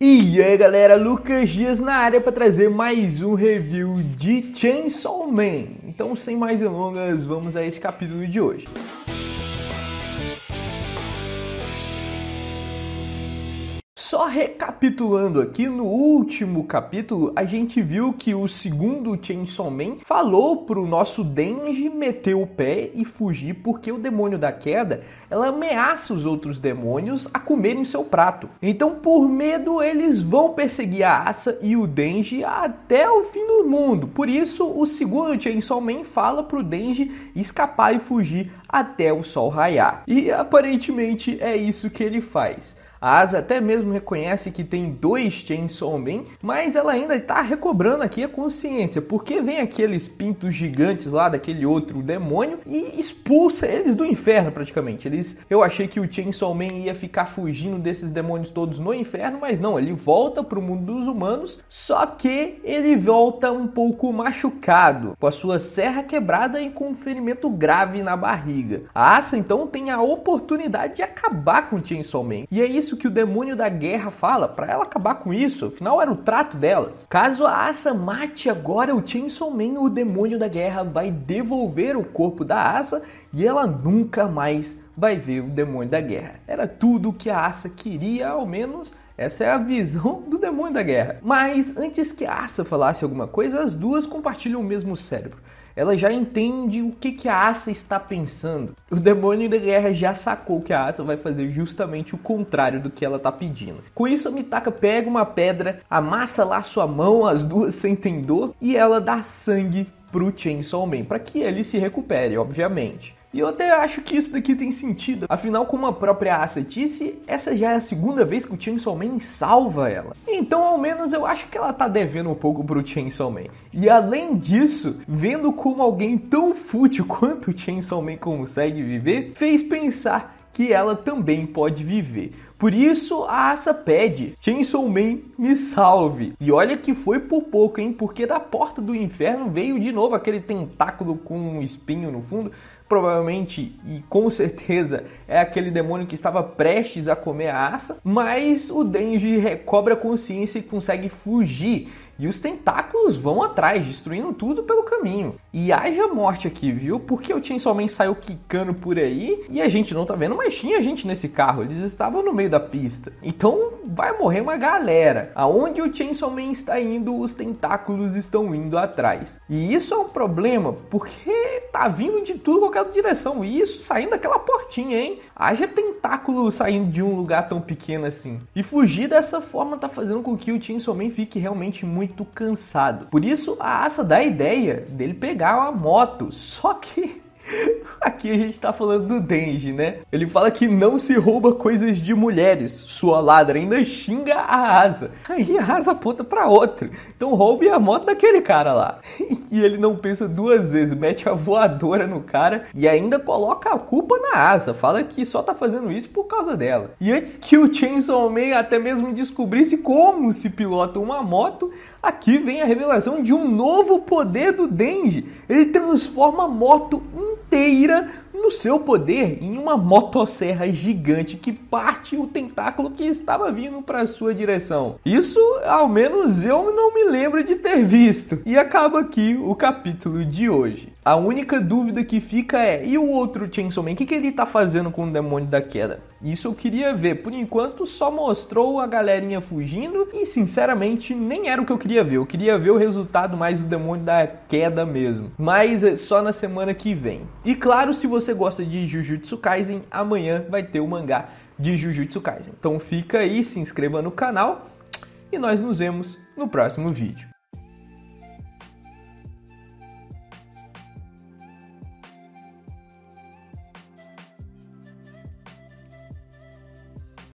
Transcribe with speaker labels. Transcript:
Speaker 1: E aí galera, Lucas Dias na área para trazer mais um review de Chainsaw Man. Então, sem mais delongas, vamos a esse capítulo de hoje. Só recapitulando aqui, no último capítulo a gente viu que o segundo Chainsaw Man falou pro nosso Denji meter o pé e fugir porque o demônio da queda ela ameaça os outros demônios a comerem seu prato. Então por medo eles vão perseguir a Asa e o Denji até o fim do mundo. Por isso o segundo Chainsaw Man fala pro Denji escapar e fugir até o sol raiar. E aparentemente é isso que ele faz. A Asa até mesmo reconhece que tem dois Chainsaw Man, mas ela ainda está recobrando aqui a consciência, porque vem aqueles pintos gigantes lá daquele outro demônio e expulsa eles do inferno praticamente. Eles, eu achei que o Chainsaw Man ia ficar fugindo desses demônios todos no inferno, mas não, ele volta para o mundo dos humanos, só que ele volta um pouco machucado, com a sua serra quebrada e com um ferimento grave na barriga. A Asa então tem a oportunidade de acabar com o Chainsaw Man. E é isso isso que o demônio da guerra fala, para ela acabar com isso, afinal era o trato delas. Caso a Asa mate agora o Chainsaw Man, o demônio da guerra vai devolver o corpo da Asa e ela nunca mais vai ver o demônio da guerra. Era tudo o que a Asa queria, ao menos essa é a visão do demônio da guerra. Mas antes que a Asa falasse alguma coisa, as duas compartilham o mesmo cérebro ela já entende o que, que a Asa está pensando. O demônio da guerra já sacou que a Asa vai fazer justamente o contrário do que ela está pedindo. Com isso, a Mitaka pega uma pedra, amassa lá sua mão, as duas sentem dor, e ela dá sangue pro Chainsaw Man, para que ele se recupere, obviamente. E eu até acho que isso daqui tem sentido. Afinal, como a própria Asa disse, essa já é a segunda vez que o Chainsaw Man salva ela. Então, ao menos, eu acho que ela tá devendo um pouco pro Chainsaw Man. E além disso, vendo como alguém tão fútil quanto o Chainsaw Man consegue viver, fez pensar que ela também pode viver. Por isso a Asa pede: Chainsaw Man, me salve. E olha que foi por pouco, hein? Porque da porta do inferno veio de novo aquele tentáculo com um espinho no fundo. Provavelmente e com certeza é aquele demônio que estava prestes a comer a Asa, mas o Denji recobra a consciência e consegue fugir. E os tentáculos vão atrás, destruindo tudo pelo caminho. E haja morte aqui, viu? Porque o Chainsaw Man saiu quicando por aí e a gente não tá vendo mais tinha gente nesse carro. Eles estavam no meio meio da pista. Então vai morrer uma galera. Aonde o Chainsaw Man está indo, os tentáculos estão indo atrás. E isso é um problema, porque tá vindo de tudo qualquer direção. E isso saindo daquela portinha, hein? Haja tentáculo saindo de um lugar tão pequeno assim. E fugir dessa forma tá fazendo com que o Chainsaw Man fique realmente muito cansado. Por isso, a Asa dá a ideia dele pegar uma moto. Só que Aqui a gente está falando do Denji, né? Ele fala que não se rouba coisas de mulheres. Sua ladra ainda xinga a asa. Aí a asa aponta para outra. Então roube a moto daquele cara lá. E ele não pensa duas vezes, mete a voadora no cara e ainda coloca a culpa na asa. Fala que só tá fazendo isso por causa dela. E antes que o Chainsaw Man até mesmo descobrisse como se pilota uma moto, aqui vem a revelação de um novo poder do Denji. Ele transforma a moto em inteira no seu poder em uma motosserra gigante que parte o tentáculo que estava vindo para sua direção. Isso, ao menos eu não me lembro de ter visto. E acaba aqui o capítulo de hoje. A única dúvida que fica é: e o outro Chainsaw Man? O que, que ele está fazendo com o demônio da queda? Isso eu queria ver. Por enquanto, só mostrou a galerinha fugindo e, sinceramente, nem era o que eu queria ver. Eu queria ver o resultado mais do demônio da queda mesmo. Mas é só na semana que vem. E claro, se você gosta de Jujutsu Kaisen, amanhã vai ter o mangá de Jujutsu Kaisen. Então fica aí, se inscreva no canal e nós nos vemos no próximo vídeo.